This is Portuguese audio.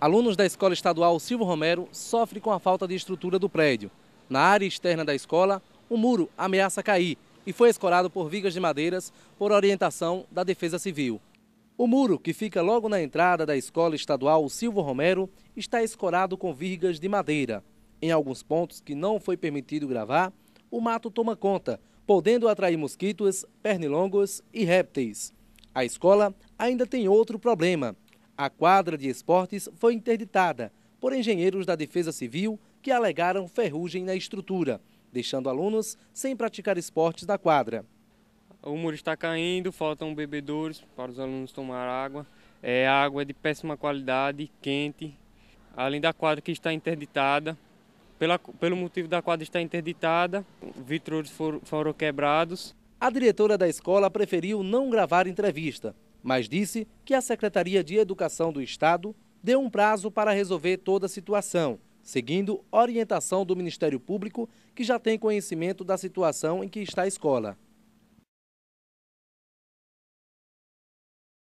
Alunos da Escola Estadual Silvio Romero sofrem com a falta de estrutura do prédio. Na área externa da escola, o um muro ameaça cair e foi escorado por vigas de madeiras por orientação da Defesa Civil. O muro, que fica logo na entrada da Escola Estadual Silvio Romero, está escorado com vigas de madeira. Em alguns pontos que não foi permitido gravar, o mato toma conta, podendo atrair mosquitos, pernilongos e répteis. A escola ainda tem outro problema: a quadra de esportes foi interditada por engenheiros da Defesa Civil que alegaram ferrugem na estrutura, deixando alunos sem praticar esportes da quadra. O muro está caindo, faltam bebedouros para os alunos tomar água. É água é de péssima qualidade, quente. Além da quadra que está interditada, pela, pelo motivo da quadra estar interditada, vitrores foram, foram quebrados. A diretora da escola preferiu não gravar entrevista, mas disse que a Secretaria de Educação do Estado deu um prazo para resolver toda a situação, seguindo orientação do Ministério Público, que já tem conhecimento da situação em que está a escola.